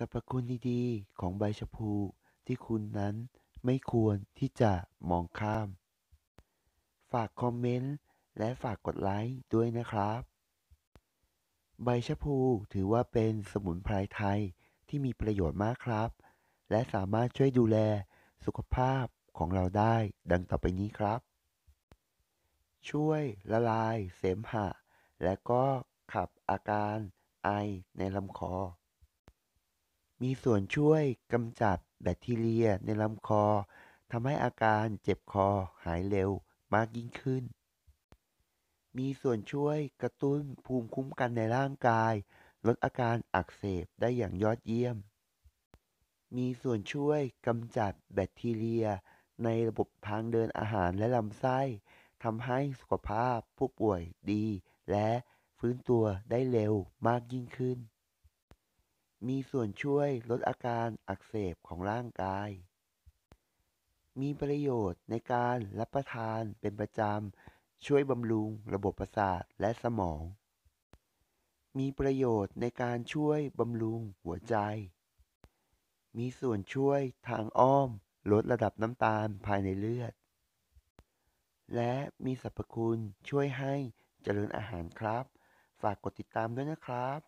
รรพคุณดีๆของใบชะพู ที่คุณนั้นไม่ควรที่จะมองข้าม ฝากคอมเมนต์ และฝากกดไลค์ด้วยนะครับ ใบชะพูถือว่าเป็นสมุนไพรไทยที่มีประโยชน์มากครับ และสามารถช่วยดูแลสุขภาพของเราได้ดังต่อไปนี้ครับ ช่วยละลายเสมหะ และก็ขับอาการไอในลำคอมีส่วนช่วยกำจัดแบคทีเรียในลำคอ ทำให้อาการเจ็บคอหายเร็วมากยิ่งขึ้น มีส่วนช่วยกระตุ้นภูมิคุ้มกันในร่างกาย ลดอาการอักเสบได้อย่างยอดเยี่ยม มีส่วนช่วยกำจัดแบคทีเรียในระบบทางเดินอาหารและลำไส้ ทำให้สุขภาพผู้ป่วยดีและฟื้นตัวได้เร็วมากยิ่งขึ้นมีส่วนช่วยลดอาการอักเสบของร่างกาย มีประโยชน์ในการรับประทานเป็นประจำ ช่วยบำรุงระบบประสาทและสมอง มีประโยชน์ในการช่วยบำรุงหัวใจ มีส่วนช่วยทางอ้อมลดระดับน้ำตาลภายในเลือด และมีสรรพคุณช่วยให้เจริญอาหารครับ ฝากกดติดตามด้วยนะครับ